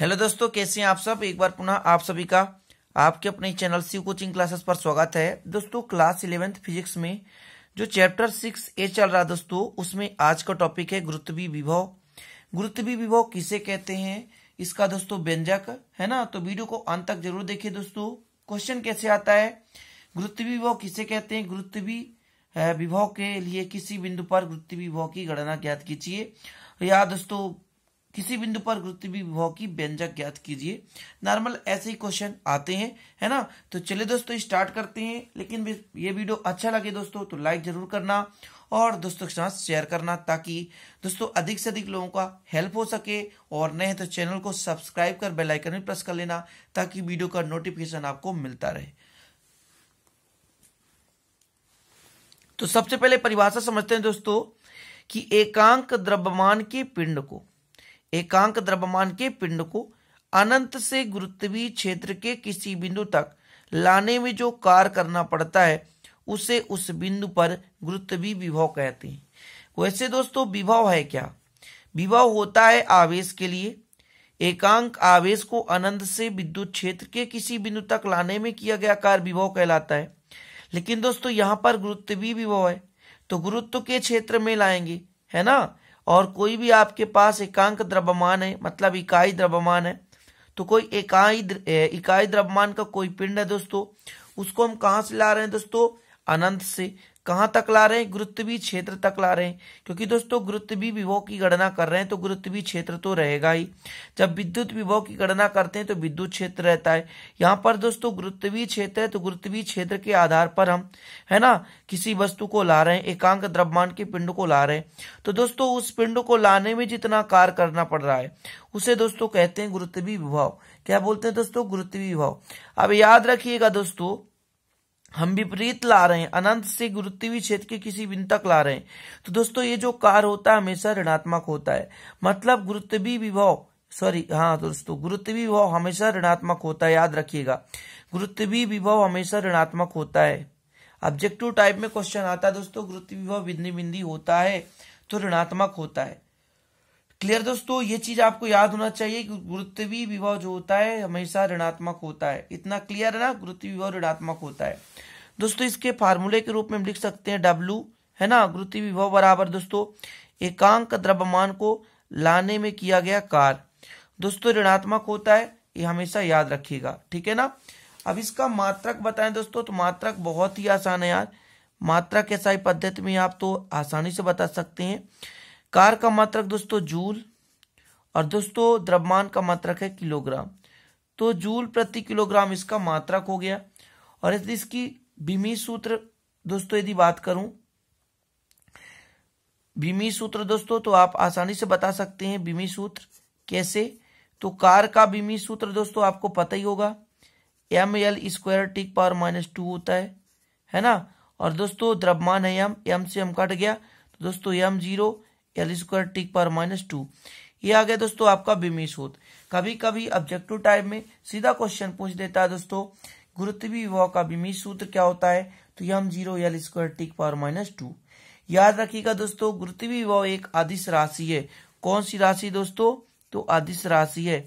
hello दोस्तों कैसे हैं आप सब एक बार पुनः आप सभी का आपके अपने चैनल सी कोचिंग क्लासेस पर स्वागत है दोस्तों क्लास इलेवेंथ फिजिक्स में जो चैप्टर सिक्स ए चल रहा है दोस्तों उसमें आज का टॉपिक है गुरुत्वी विभव गुरुत्वी विभव किसे कहते हैं इसका दोस्तों व्यंजक है ना तो वीडियो को अंत तक जरूर देखिये दोस्तों क्वेश्चन कैसे आता है गुरुत्वी विभव किसे कहते हैं गुरुत्वी विभव के लिए किसी बिंदु पर गुरुत्वी विभव की गणना ज्ञात कीजिए या दोस्तों किसी बिंदु पर गुरुत्व विभव की व्यंजक ज्ञात कीजिए नॉर्मल ऐसे ही क्वेश्चन आते हैं है ना तो चलिए दोस्तों स्टार्ट करते हैं लेकिन ये वीडियो अच्छा लगे दोस्तों तो लाइक जरूर करना और दोस्तों के साथ शेयर करना ताकि दोस्तों अधिक से अधिक लोगों का हेल्प हो सके और नए तो चैनल को सब्सक्राइब कर बेल आइकन भी प्रेस कर लेना ताकि वीडियो का नोटिफिकेशन आपको मिलता रहे तो सबसे पहले परिभाषा समझते हैं दोस्तों कि एकांक द्रव्यमान के पिंड को एकांक द्रव्यमान के पिंड को अनंत से गुरुत्वीय क्षेत्र के किसी बिंदु तक लाने में जो कार्य करना पड़ता है उसे उस बिंदु पर गुरुत्वीय विभव कहते हैं वैसे दोस्तों विभव है क्या विभव होता है आवेश के लिए एकांक आवेश को अनंत से विद्युत क्षेत्र के किसी बिंदु तक लाने में किया गया कार्य विभव कहलाता है लेकिन दोस्तों यहाँ पर गुरुत्वीय विभव है तो गुरुत्व के क्षेत्र में लाएंगे है ना और कोई भी आपके पास एकांक द्रव्यमान है मतलब इकाई द्रव्यमान है तो कोई एकाई इकाई द्रव्यमान का कोई पिंड है दोस्तों उसको हम कहा से ला रहे हैं दोस्तों अनंत से कहाँ तक ला रहे हैं गुरुत्वीय क्षेत्र तक ला रहे हैं क्योंकि दोस्तों गुरुत्वीय विभव की गणना कर रहे हैं तो गुरुत्वीय क्षेत्र तो रहेगा ही जब विद्युत विभव की गणना करते हैं तो विद्युत क्षेत्र रहता है यहाँ पर दोस्तों गुरुत्वीय क्षेत्र है तो गुरुत्वीय क्षेत्र के आधार पर हम है ना किसी वस्तु को ला रहे हैं एकांक द्रव्यमान के पिंड को ला रहे हैं तो दोस्तों उस पिंड को लाने में जितना कार्य करना पड़ रहा है उसे दोस्तों कहते हैं गुरुत्वीय विभव क्या बोलते हैं दोस्तों गुरुत्वीय विभव अब याद रखिएगा दोस्तों हम विपरीत ला रहे हैं अनंत से गुरुत्वी क्षेत्र के किसी बिंदु तक ला रहे हैं तो दोस्तों ये जो कार होता है हमेशा ऋणात्मक होता है मतलब गुरुत्वी विभव सॉरी हाँ दोस्तों गुरुत्वी विभव हमेशा ऋणात्मक होता है याद रखिएगा गुरुत्वी विभव हमेशा ऋणात्मक होता है ऑब्जेक्टिव टाइप में क्वेश्चन आता है दोस्तों गुरुत्व विभव बिंदी बिंदी होता है तो ऋणात्मक होता है क्लियर दोस्तों ये चीज आपको याद होना चाहिए कि गुरुत्वी विभव जो होता है हमेशा ऋणात्मक होता है इतना क्लियर है ना गुरुत्व विभव ऋणात्मक होता है दोस्तों इसके फार्मूले के रूप में हम लिख सकते हैं डब्लू है ना गुरुति विभव बराबर दोस्तों एकांक द्रव्यमान को लाने में किया गया कार्य दोस्तों ऋणात्मक होता है ये हमेशा याद रखिएगा ठीक है ना अब इसका मात्रक बताएं दोस्तों तो मात्रक बहुत ही आसान है यार मात्रक एसआई पद्धति में आप तो आसानी से बता सकते हैं कार का मात्रक दोस्तों जूल और दोस्तों द्रव्यमान का मात्रक है किलोग्राम तो जूल प्रति किलोग्राम इसका मात्रक हो गया और यदि इसकी बीमी सूत्र दोस्तों यदि बात करूं बीमी सूत्र दोस्तों तो आप आसानी से बता सकते हैं बीमी सूत्र कैसे तो कार का बीमी सूत्र दोस्तों आपको पता ही होगा एम एल स्क्वायर टिक पावर माइनस टू होता है है ना और दोस्तों द्रव्यमान है एम एम से एम कट गया तो दोस्तों एम जीरो एल स्क्वायर टिक पावर माइनस टू ये आ गया दोस्तों आपका बीमी सूत्र कभी कभी ऑब्जेक्टिव टाइप में सीधा क्वेश्चन पूछ देता है दोस्तों गुरुत्वी विभव का विमीत सूत्र क्या होता है तो M zero L square T power minus two याद रखिएगा दोस्तों गुरुत्वी विभव एक अदिश राशि है कौन सी राशि दोस्तों तो अदिश राशि है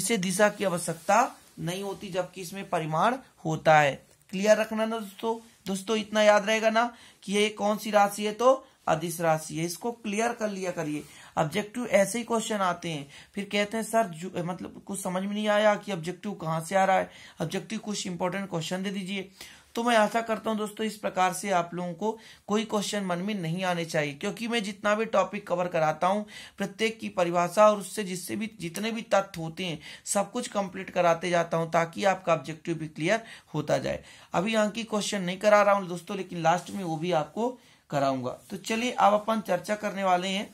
इसे दिशा की आवश्यकता नहीं होती जबकि इसमें परिमाण होता है क्लियर रखना ना दोस्तों दोस्तों इतना याद रहेगा ना कि ये कौन सी राशि है तो अधिस राशि है इसको क्लियर कर लिया करिए ऑब्जेक्टिव ऐसे ही क्वेश्चन आते हैं फिर कहते हैं सर मतलब कुछ समझ में नहीं आया कि ऑब्जेक्टिव कहाँ से आ रहा है ऑब्जेक्टिव कुछ इंपॉर्टेंट क्वेश्चन दे दीजिए तो मैं आशा करता हूं दोस्तों इस प्रकार से आप लोगों को कोई क्वेश्चन मन में नहीं आने चाहिए क्योंकि मैं जितना भी टॉपिक कवर कराता हूं प्रत्येक की परिभाषा और उससे जिससे भी जितने भी तथ्य होते हैं सब कुछ कंप्लीट कराते जाता हूं ताकि आपका ऑब्जेक्टिव भी क्लियर होता जाए अभी यहाँ की क्वेश्चन नहीं करा रहा हूँ दोस्तों लेकिन लास्ट में वो भी आपको कराऊंगा तो चलिए अब अपन चर्चा करने वाले हैं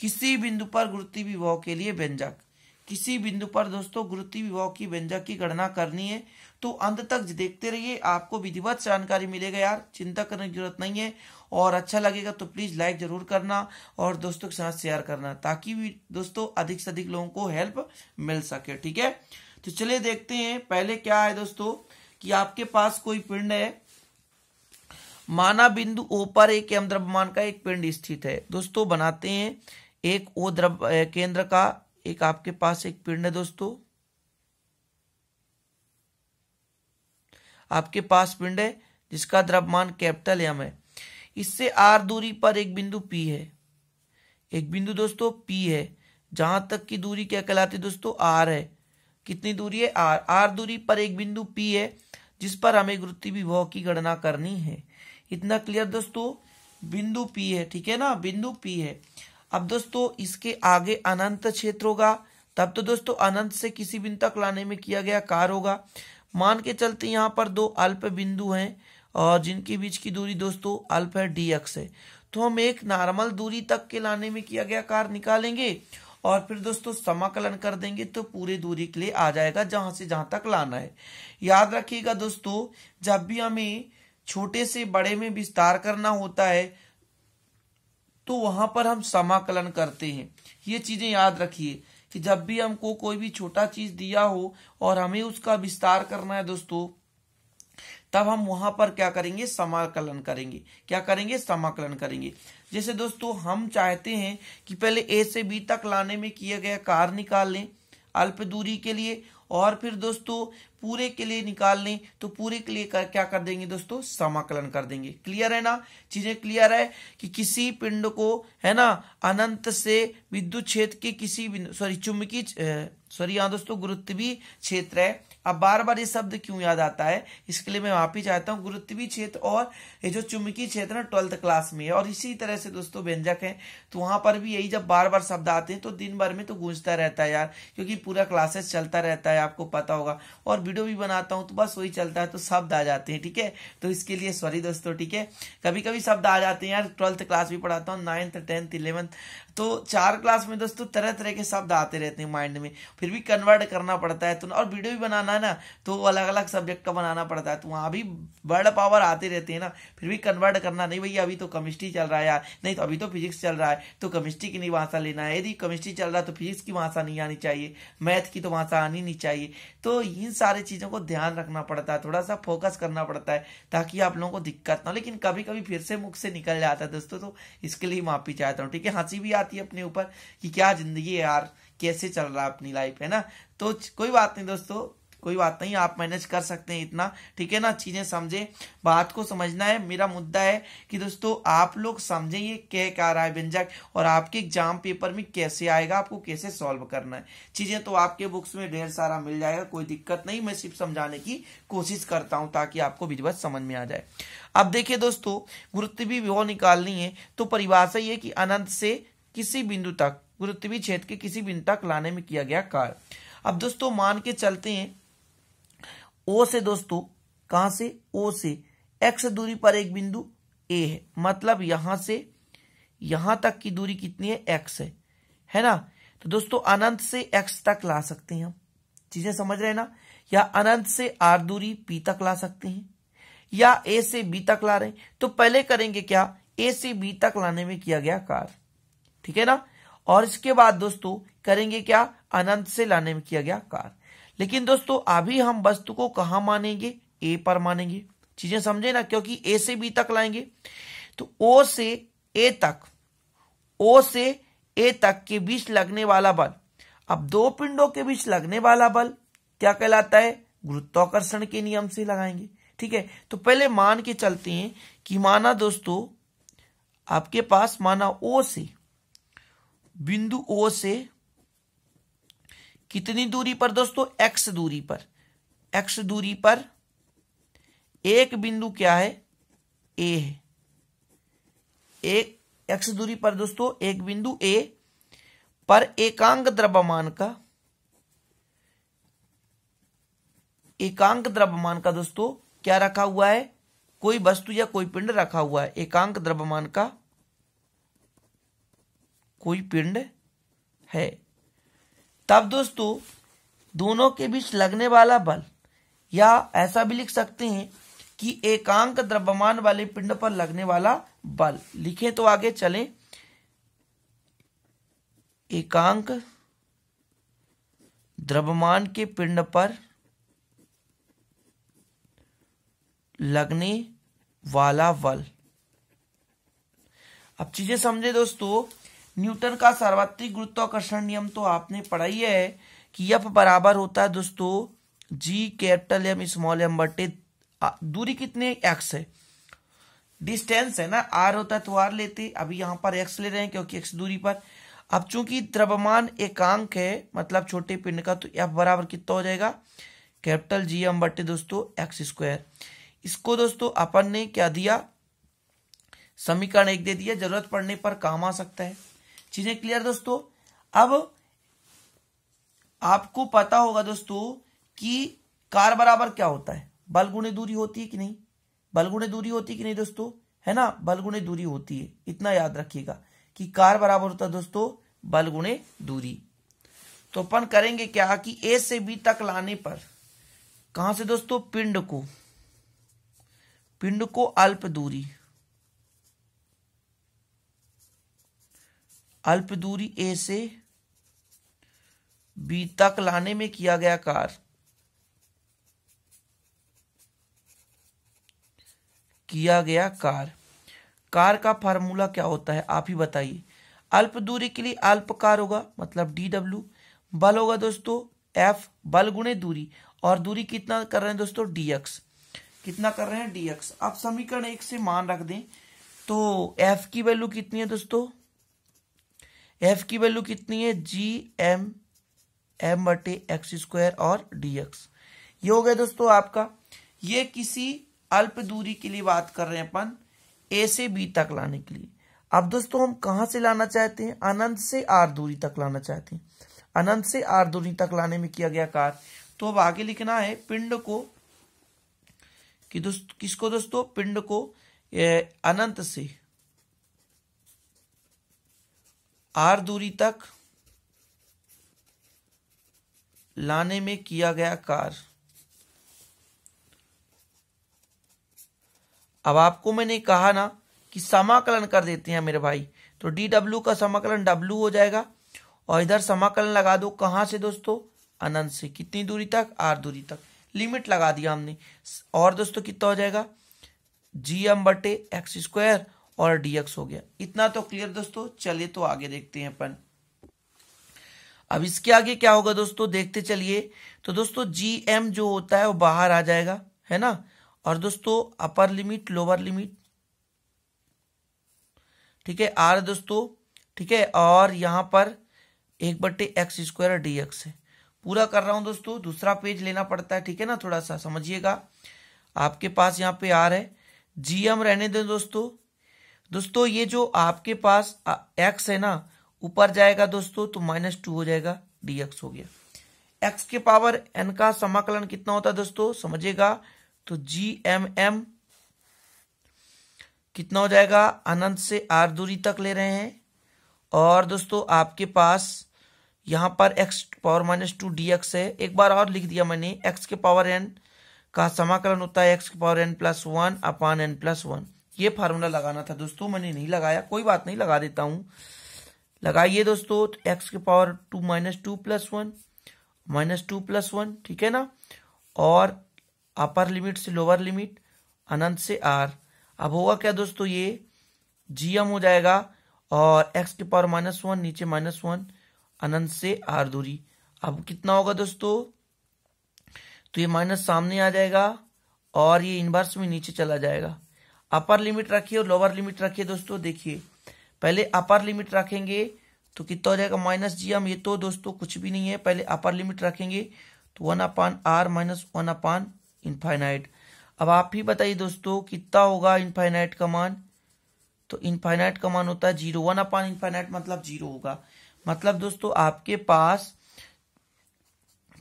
किसी बिंदु पर गुरुत्व विभव के लिए व्यंजक किसी बिंदु पर दोस्तों गुरुत्व विभव की व्यंजक की गणना करनी है तो अंत तक देखते रहिए आपको विधिवत जानकारी मिलेगा यार चिंता करने की जरूरत नहीं है और अच्छा लगेगा तो प्लीज लाइक जरूर करना और दोस्तों के साथ शेयर करना ताकि भी दोस्तों अधिक से अधिक लोगों को हेल्प मिल सके ठीक है तो चलिए देखते हैं पहले क्या है दोस्तों कि आपके पास कोई पिंड है माना बिंदु ओ पर एक द्रव्यमान का एक पिंड स्थित है दोस्तों बनाते हैं एक ओ द्रव केंद्र का एक आपके पास एक पिंड है दोस्तों आपके पास पिंड है जिसका द्रव्यमान कैपिटल एम है इससे आर दूरी पर एक बिंदु पी है एक बिंदु दोस्तों पी है जहां तक की दूरी क्या कहलाती है दोस्तों आर है कितनी दूरी है आर आर दूरी पर एक बिंदु पी है जिस पर हमें गुरुत्वी विभव की गणना करनी है इतना क्लियर दोस्तों बिंदु पी है ठीक है ना बिंदु पी है अब दोस्तों इसके आगे अनंत क्षेत्र होगा तब तो दोस्तों अनंत से किसी बिंदु तक लाने में किया गया कार होगा मान के चलते यहाँ पर दो अल्प बिंदु हैं और जिनके बीच की दूरी दोस्तों अल्प है डी एक्स है तो हम एक नॉर्मल दूरी तक के लाने में किया गया कार निकालेंगे और फिर दोस्तों समाकलन कर देंगे तो पूरे दूरी के लिए आ जाएगा जहां से जहां तक लाना है याद रखिएगा दोस्तों जब भी हमें छोटे से बड़े में विस्तार करना होता है तो वहां पर हम समाकलन करते हैं ये चीजें याद रखिए कि जब भी हमको कोई भी छोटा चीज दिया हो और हमें उसका विस्तार करना है दोस्तों तब हम वहां पर क्या करेंगे समाकलन करेंगे क्या करेंगे समाकलन करेंगे जैसे दोस्तों हम चाहते हैं कि पहले ए से बी तक लाने में किया गया कार निकाल लें अल्प दूरी के लिए और फिर दोस्तों पूरे के लिए निकाल लें तो पूरे के लिए कर, क्या कर देंगे दोस्तों समाकलन कर देंगे क्लियर है ना चीजें क्लियर है कि किसी पिंड को है ना अनंत से विद्युत क्षेत्र के किसी सॉरी चुंबकीय सॉरी यहाँ दोस्तों गुरुत्वीय क्षेत्र है अब बार बार ये शब्द क्यों याद आता है इसके लिए मैं माफी चाहता हूँ गुरुत्वी क्षेत्र और ये जो चुम्बकीय क्षेत्र ना ट्वेल्थ क्लास में है और इसी तरह से दोस्तों व्यंजक है तो वहां पर भी यही जब बार बार शब्द आते हैं तो दिन भर में तो गूंजता रहता है यार क्योंकि पूरा क्लासेस चलता रहता है आपको पता होगा और वीडियो भी बनाता हूँ तो बस वही चलता है तो शब्द आ जाते हैं ठीक है तो इसके लिए सॉरी दोस्तों ठीक है कभी कभी शब्द आ जाते हैं यार ट्वेल्थ क्लास भी पढ़ाता हूँ नाइन्थ टेंथ इलेवंथ तो चार क्लास में दोस्तों तरह तरह के शब्द आते रहते हैं माइंड में फिर भी कन्वर्ट करना पड़ता है तो और वीडियो भी बनाना है ना तो अलग अलग सब्जेक्ट का बनाना पड़ता है तो वहाँ भी वर्ड पावर आते रहते हैं ना फिर भी कन्वर्ट करना नहीं भैया अभी तो केमिस्ट्री चल रहा है यार नहीं तो अभी तो फिजिक्स चल रहा है तो केमिस्ट्री की नहीं भाषा लेना है यदि केमिस्ट्री चल रहा है तो फिजिक्स की भाषा नहीं आनी चाहिए मैथ की तो भाषा आनी नहीं चाहिए तो इन सारी चीज़ों को ध्यान रखना पड़ता है थोड़ा सा फोकस करना पड़ता है ताकि आप लोगों को दिक्कत ना हो लेकिन कभी कभी फिर से मुख से निकल जाता है दोस्तों तो इसके लिए माफी चाहता हूँ ठीक है हंसी भी आती जाती है अपने ऊपर कि क्या जिंदगी है यार कैसे चल रहा है अपनी लाइफ है ना तो कोई बात नहीं दोस्तों कोई बात नहीं आप मैनेज कर सकते हैं इतना ठीक है ना चीजें समझे बात को समझना है मेरा मुद्दा है कि दोस्तों आप लोग समझें ये कह क्या रहा है व्यंजक और आपके एग्जाम पेपर में कैसे आएगा आपको कैसे सॉल्व करना है चीजें तो आपके बुक्स में ढेर सारा मिल जाएगा कोई दिक्कत नहीं मैं सिर्फ समझाने की कोशिश करता हूं ताकि आपको विधिवत समझ में आ जाए अब देखिये दोस्तों वृत्ति भी विभव निकालनी है तो परिभाषा ये कि अनंत से किसी बिंदु तक गुरुत्वीय क्षेत्र के किसी बिंदु तक लाने में किया गया कार्य अब दोस्तों मान के चलते हैं ओ से दोस्तों कहां से ओ से एक्स दूरी पर एक बिंदु ए है मतलब यहां से यहां तक की दूरी कितनी है एक्स है है ना तो दोस्तों अनंत से एक्स तक ला सकते हैं हम चीजें समझ रहे हैं ना या अनंत से आर दूरी पी तक ला सकते हैं या ए से बी तक ला रहे हैं तो पहले करेंगे क्या ए से बी तक लाने में किया गया कार्य ठीक है ना और इसके बाद दोस्तों करेंगे क्या अनंत से लाने में किया गया कार्य लेकिन दोस्तों अभी हम वस्तु को कहा मानेंगे ए पर मानेंगे चीजें समझे ना क्योंकि ए से बी तक लाएंगे तो ओ से ए तक ओ से ए तक के बीच लगने वाला बल अब दो पिंडों के बीच लगने वाला बल क्या कहलाता है गुरुत्वाकर्षण के नियम से लगाएंगे ठीक है तो पहले मान के चलते हैं कि माना दोस्तों आपके पास माना ओ से बिंदु ओ से कितनी दूरी पर दोस्तों एक्स दूरी पर एक्स दूरी पर एक बिंदु क्या है ए है एक एक्स दूरी पर दोस्तों एक बिंदु ए पर एकांक द्रव्यमान का एकांक द्रव्यमान का दोस्तों क्या रखा हुआ है कोई वस्तु या कोई पिंड रखा हुआ है एकांक द्रव्यमान का कोई पिंड है तब दोस्तों दोनों के बीच लगने वाला बल या ऐसा भी लिख सकते हैं कि एकांक द्रव्यमान वाले पिंड पर लगने वाला बल लिखे तो आगे चलें एकांक द्रव्यमान के पिंड पर लगने वाला बल अब चीजें समझे दोस्तों न्यूटन का सार्वत्रिक गुरुत्वाकर्षण नियम तो आपने पढ़ाई है कि यफ बराबर होता है दोस्तों G capital M small M बटे दूरी कितने एक्स है डिस्टेंस है ना आर होता है तो आर लेते अभी यहां पर एक्स ले रहे हैं क्योंकि एक्स दूरी पर अब चूंकि द्रव्यमान एकांक है मतलब छोटे पिंड का तो एफ बराबर कितना हो जाएगा कैपिटल जी एम बटे दोस्तों एक्स स्क्वायर इसको दोस्तों अपन ने क्या दिया समीकरण एक दे दिया जरूरत पड़ने पर काम आ सकता है चीजें क्लियर दोस्तों अब आपको पता होगा दोस्तों कि कार बराबर क्या होता है बलगुणे दूरी होती है कि नहीं बलगुणे दूरी होती है कि नहीं दोस्तों है ना बलगुणे दूरी होती है इतना याद रखिएगा कि कार बराबर होता है दोस्तों बलगुणे दूरी तो अपन करेंगे क्या कि ए से बी तक लाने पर कहा से दोस्तों पिंड को पिंड को अल्प दूरी अल्प दूरी ए से बी तक लाने में किया गया कार्य किया गया कार कार का फार्मूला क्या होता है आप ही बताइए अल्प दूरी के लिए अल्प कार होगा मतलब डी डब्ल्यू बल होगा दोस्तों एफ बल गुणे दूरी और दूरी कितना कर रहे हैं दोस्तों डीएक्स कितना कर रहे हैं डीएक्स आप समीकरण एक से मान रख दें तो एफ की वैल्यू कितनी है दोस्तों एफ की वैल्यू कितनी है जी एम एम बटे एक्स स्क्वायर और डी एक्स ये हो गया दोस्तों आपका ये किसी अल्प दूरी के लिए बात कर रहे हैं अपन ए से बी तक लाने के लिए अब दोस्तों हम कहा से लाना चाहते हैं अनंत से आर दूरी तक लाना चाहते हैं अनंत से आर दूरी तक लाने में किया गया कार्य तो अब आगे लिखना है पिंड को कि दोस्त किसको दोस्तों पिंड को अनंत से आर दूरी तक लाने में किया गया कार अब आपको मैंने कहा ना कि समाकलन कर देते हैं मेरे भाई तो डी डब्ल्यू का समाकलन डब्ल्यू हो जाएगा और इधर समाकलन लगा दो कहां से दोस्तों अनंत से कितनी दूरी तक आर दूरी तक लिमिट लगा दिया हमने और दोस्तों कितना हो जाएगा जी एम बटे एक्स स्क्वायर और dx हो गया इतना तो क्लियर दोस्तों चले तो आगे देखते हैं अपन अब इसके आगे क्या होगा दोस्तों देखते चलिए तो दोस्तों जी एम जो होता है वो बाहर आ जाएगा है ना और दोस्तों अपर लिमिट लोअर लिमिट ठीक है आर दोस्तों ठीक है और यहां पर एक बट्टे एक्स स्क्वायर डी एक्स है पूरा कर रहा हूं दोस्तों दूसरा पेज लेना पड़ता है ठीक है ना थोड़ा सा समझिएगा आपके पास यहां पे आर है जी एम रहने दें दोस्तों दोस्तों ये जो आपके पास एक्स है ना ऊपर जाएगा दोस्तों तो माइनस टू हो जाएगा डीएक्स हो गया एक्स के पावर एन का समाकलन कितना होता है दोस्तों समझेगा तो जी एम एम कितना हो जाएगा अनंत से आर दूरी तक ले रहे हैं और दोस्तों आपके पास यहाँ पर X power minus two D X है एक बार और लिख दिया मैंने एक्स के पावर एन का समाकलन होता है एक्स के power N plus one upon N plus one ये फार्मूला लगाना था दोस्तों मैंने नहीं लगाया कोई बात नहीं लगा देता हूं लगाइए दोस्तों तो एक्स के power two minus two plus one minus two plus one ठीक है ना और अपर लिमिट से लोअर लिमिट अनंत से आर अब होगा क्या दोस्तों ये जीएम हो जाएगा और एक्स के पावर माइनस वन नीचे माइनस वन अनंत से आर दूरी अब कितना होगा दोस्तों तो ये माइनस सामने आ जाएगा और ये इनवर्स में नीचे चला जाएगा अपर लिमिट रखिए और लोअर लिमिट रखिए दोस्तों देखिए पहले अपर लिमिट रखेंगे तो कितना हो जाएगा माइनस जी ये तो दोस्तों कुछ भी नहीं है पहले अपर लिमिट रखेंगे तो one upon R minus one upon infinite अब आप ही बताइए दोस्तों कितना होगा इनफाइनाइट का मान तो इनफाइनाइट का मान होता है जीरो वन अपान इनफाइनाइट मतलब जीरो होगा मतलब दोस्तों आपके पास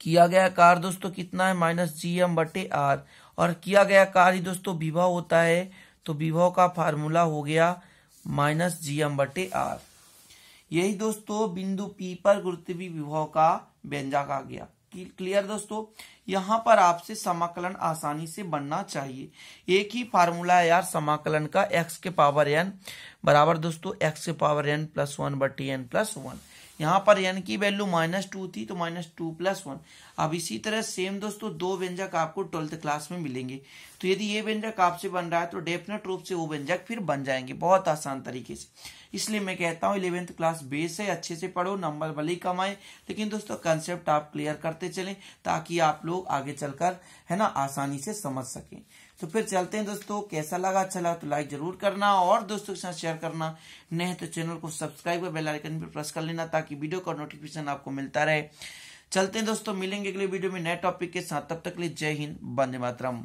किया गया कार दोस्तों कितना है माइनस जी एम बटे आर और किया गया कार ही दोस्तों विभव होता है तो विभव का फार्मूला हो गया माइनस जी एम बटे आर यही दोस्तों बिंदु पी पर गुरुत्वी विभव का व्यंजक आ गया क्लियर दोस्तों यहाँ पर आपसे समाकलन आसानी से बनना चाहिए एक ही फार्मूला है यार समाकलन का एक्स के पावर एन बराबर दोस्तों एक्स के पावर एन प्लस वन बटे एन प्लस वन यहाँ पर एन की वैल्यू माइनस टू थी तो माइनस टू प्लस वन अब इसी तरह सेम दोस्तों दो व्यंजक आपको ट्वेल्थ क्लास में मिलेंगे तो यदि ये व्यंजक आपसे बन रहा है तो डेफिनेट रूप से वो व्यंजक फिर बन जाएंगे बहुत आसान तरीके से इसलिए मैं कहता हूँ इलेवेंथ क्लास बेस है अच्छे से पढ़ो नंबर भले कम आए लेकिन दोस्तों कंसेप्ट आप क्लियर करते चले ताकि आप लोग आगे चलकर है ना आसानी से समझ सकें तो फिर चलते हैं दोस्तों कैसा लगा अच्छा लगा तो लाइक जरूर करना और दोस्तों के साथ शेयर करना नहीं तो चैनल को सब्सक्राइब और बेल आइकन पर प्रेस कर लेना ताकि वीडियो का नोटिफिकेशन आपको मिलता रहे चलते हैं दोस्तों मिलेंगे अगले वीडियो में नए टॉपिक के साथ तब तक के लिए जय हिंद बंदे मातरम